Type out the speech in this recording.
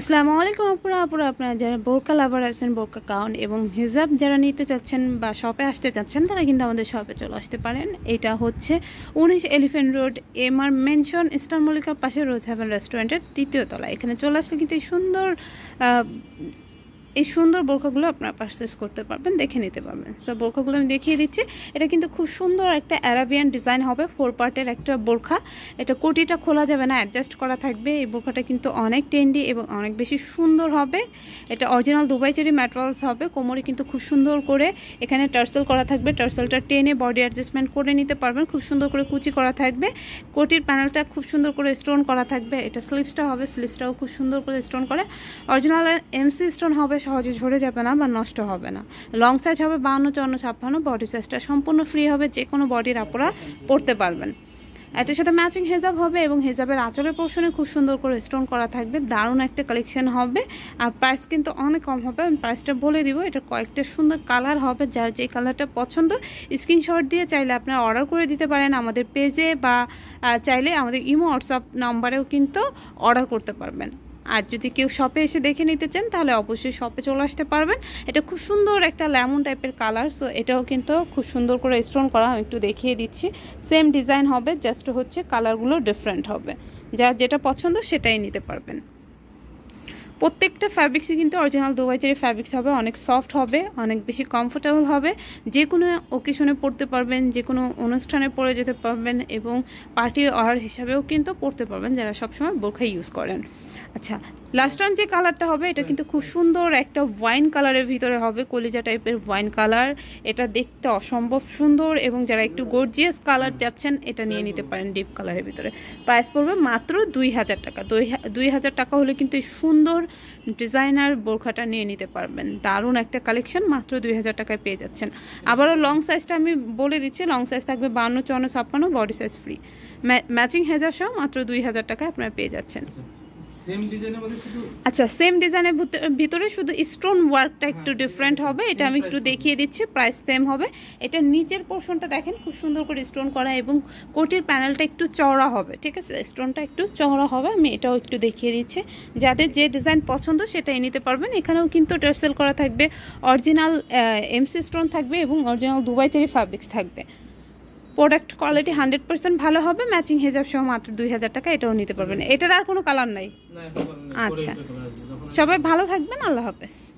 আসসালামু আলাইকুম আপুরা আপুরা আপনারা যারা বোরকা লাভার আছেন বোরকা কাউন এবং হিজাব যারা নিতে চাচ্ছেন বা শপে আসতে চাচ্ছেন তারা কিন্তু আমাদের শপে চলে আসতে পারেন এটা হচ্ছে উনিশ Elephant Road M R Mansion Eastern মল্লিকার পাশে রোজ হ্যাভেন রেস্টুরেন্টের তৃতীয় তলা এখানে চলে আসলে কিন্তু এই সুন্দর এই সুন্দর বোরখাগুলো আপনারা পারচেস করতে পারবেন দেখে নিতে পারবেন সো বোরখাগুলো আমি দেখিয়ে দিচ্ছি এটা কিন্তু খুব সুন্দর একটা অ্যারাবিয়ান ডিজাইন হবে ফোর পার্টের একটা বোরখা এটা কোটিটা খোলা যাবে না অ্যাডজাস্ট করা থাকবে এই বোরখাটা কিন্তু অনেক টেন্ডি এবং অনেক বেশি সুন্দর হবে এটা অরিজিনাল দুবাই চেরি ম্যাটেরিয়ালস হবে কোমরে কিন্তু খুব সুন্দর করে এখানে টার্সেল করা থাকবে টার্সেলটা টেনে বডি অ্যাডজাস্টমেন্ট করে নিতে পারবেন খুব সুন্দর করে কুচি করা থাকবে কোটির প্যানেলটা খুব সুন্দর করে স্টোন করা থাকবে এটা স্লিভসটা হবে স্লিভসটাও খুব সুন্দর করে স্টোন করে অরিজিনাল এমসি স্টোন হবে সহজে ঝরে যাবে না বা নষ্ট হবে না লং সাইজ হবে বাহান্ন চুয়ান্ন ছাপ্পান্ন বডি সাইজটা সম্পূর্ণ ফ্রি হবে যে কোনো বডির আপনারা পরতে পারবেন এটার সাথে ম্যাচিং হেজাব হবে এবং হেজাবের আঁচলের পোর্শনে খুব সুন্দর করে স্টোন করা থাকবে দারুণ একটা কালেকশন হবে আর প্রাইস কিন্তু অনেক কম হবে আমি প্রাইসটা বলে দিব এটা কয়েকটা সুন্দর কালার হবে যার যে কালারটা পছন্দ স্ক্রিনশট দিয়ে চাইলে আপনারা অর্ডার করে দিতে পারেন আমাদের পেজে বা চাইলে আমাদের ইমো হোয়াটসঅ্যাপ নাম্বারেও কিন্তু অর্ডার করতে পারবেন আর যদি কেউ শপে এসে দেখে নিতে চান তাহলে অবশ্যই শপে চলে আসতে পারবেন এটা খুব সুন্দর একটা লেমন টাইপের কালার সো এটাও কিন্তু খুব সুন্দর করে স্টোন করা আমি একটু দেখিয়ে দিচ্ছি সেম ডিজাইন হবে জাস্ট হচ্ছে কালারগুলো ডিফারেন্ট হবে যা যেটা পছন্দ সেটাই নিতে পারবেন প্রত্যেকটা ফ্যাব্রিক্সই কিন্তু অরিজিনাল দুবাইচেরি ফ্যাব্রিক্স হবে অনেক সফট হবে অনেক বেশি কমফোর্টেবল হবে যে কোনো ওকেশনে পড়তে পারবেন যে কোনো অনুষ্ঠানে পরে যেতে পারবেন এবং পার্টি অহার হিসাবেও কিন্তু পড়তে পারবেন যারা সবসময় বোরখা ইউজ করেন আচ্ছা লাস্ট ওয়ান যে কালারটা হবে এটা কিন্তু খুব সুন্দর একটা ওয়াইন কালারের ভিতরে হবে কলিজা টাইপের ওয়াইন কালার এটা দেখতে অসম্ভব সুন্দর এবং যারা একটু গর্জিয়াস কালার যাচ্ছেন এটা নিয়ে নিতে পারেন ডিপ কালারের ভিতরে প্রাইস পড়বে মাত্র দুই হাজার টাকা দুই হাজার টাকা হলে কিন্তু এই সুন্দর ডিজাইনার বোরখাটা নিয়ে নিতে পারবেন দারুণ একটা কালেকশন মাত্র দুই হাজার টাকায় পেয়ে যাচ্ছেন আবারও লং সাইজটা আমি বলে দিচ্ছি লং সাইজ থাকবে বান্ন চুয়ান্ন ছাপ্পান্ন বডি সাইজ ফ্রি ম্যাচিং হেজার সহ মাত্র দুই হাজার টাকায় আপনারা পেয়ে যাচ্ছেন আচ্ছা সেম ডিজাইনের ভিতরে শুধু স্টোন ওয়ার্কটা একটু ডিফারেন্ট হ্যাঁ, হবে এটা আমি একটু দেখিয়ে দিচ্ছি প্রাইস সেম হবে এটা নিচের পোর্শনটা দেখেন খুব সুন্দর করে স্টোন করা এবং কোটির প্যানেলটা একটু চওড়া হবে ঠিক আছে স্টোনটা একটু চওড়া হবে আমি এটাও একটু দেখিয়ে দিচ্ছি যাদের যে ডিজাইন পছন্দ সেটাই নিতে পারবেন এখানেও কিন্তু টেসেল করা থাকবে অরিজিনাল এমসি স্টোন থাকবে এবং অরিজিনাল দুবাই চেরি ফ্যাব্রিক্স থাকবে প্রোডাক্ট কোয়ালিটি হান্ড্রেড পার্সেন্ট ভালো হবে ম্যাচিং হেজাব সহ মাত্র দুই হাজার টাকা এটাও নিতে পারবেন এটার আর কোনো কালার নাই আচ্ছা সবাই ভালো থাকবেন আল্লাহ হাফেজ